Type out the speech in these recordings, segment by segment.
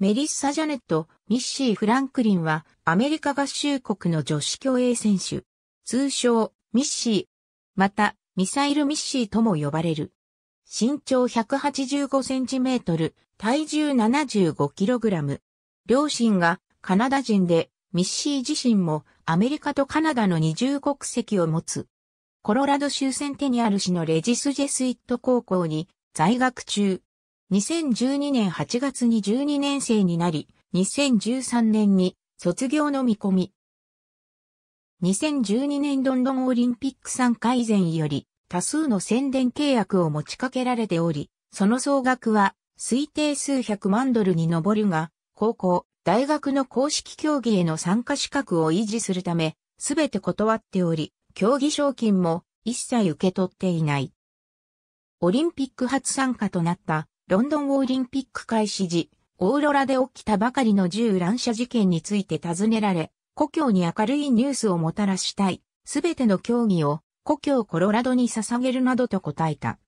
メリッサ・ジャネット、ミッシー・フランクリンは、アメリカ合衆国の女子競泳選手。通称、ミッシー。また、ミサイル・ミッシーとも呼ばれる。身長185センチメートル、体重75キログラム。両親がカナダ人で、ミッシー自身もアメリカとカナダの二重国籍を持つ。コロラド州センテニアル市のレジスジェスイット高校に在学中、2012年8月に12年生になり、2013年に卒業の見込み。2012年ロンドンオリンピック参加以前より多数の宣伝契約を持ちかけられており、その総額は推定数百万ドルに上るが、高校、大学の公式競技への参加資格を維持するため、すべて断っており、競技賞金も一切受け取っていない。オリンピック初参加となったロンドンオリンピック開始時、オーロラで起きたばかりの銃乱射事件について尋ねられ、故郷に明るいニュースをもたらしたい、すべての競技を故郷コロラドに捧げるなどと答えた。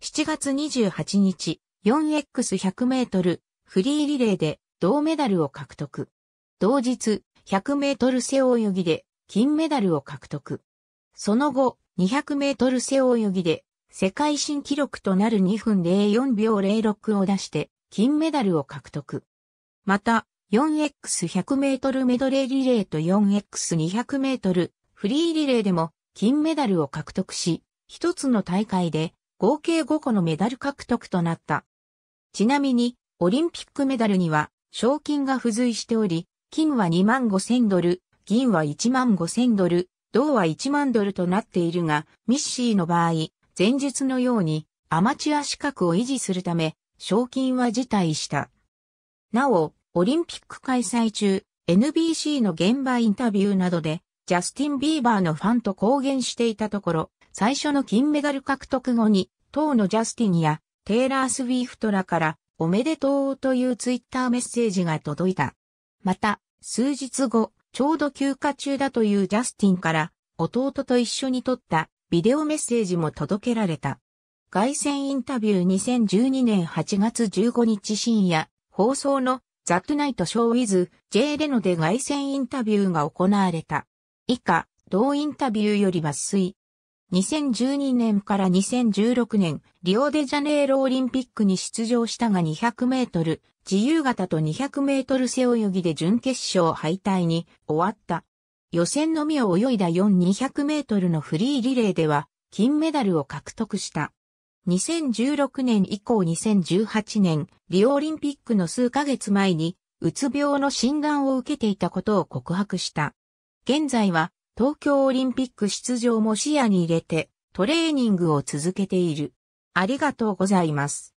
7月28日、4x100 メートルフリーリレーで銅メダルを獲得。同日、100メートル背泳ぎで金メダルを獲得。その後、200メートル背泳ぎで世界新記録となる2分04秒06を出して金メダルを獲得。また、4x100 メートルメドレーリレーと 4x200 メートルフリーリレーでも金メダルを獲得し、一つの大会で合計5個のメダル獲得となった。ちなみに、オリンピックメダルには賞金が付随しており、金は2万5千ドル、銀は1万5千ドル、銅は1万ドルとなっているが、ミッシーの場合、前述のようにアマチュア資格を維持するため、賞金は辞退した。なお、オリンピック開催中、NBC の現場インタビューなどで、ジャスティン・ビーバーのファンと公言していたところ、最初の金メダル獲得後に、当のジャスティンやテイラー・スウィーフトらから、おめでとうというツイッターメッセージが届いた。また、数日後、ちょうど休暇中だというジャスティンから、弟と一緒に撮ったビデオメッセージも届けられた。外線インタビュー2012年8月15日深夜、放送のザ・トゥナイト・ショー・ウィズ・ J・ レノで外線インタビューが行われた。以下、同インタビューより抜粋。2012年から2016年、リオデジャネイロオリンピックに出場したが200メートル、自由形と200メートル背泳ぎで準決勝敗退に終わった。予選のみを泳いだ4200メートルのフリーリレーでは金メダルを獲得した。2016年以降2018年、リオオリンピックの数ヶ月前に、うつ病の診断を受けていたことを告白した。現在は、東京オリンピック出場も視野に入れて、トレーニングを続けている。ありがとうございます。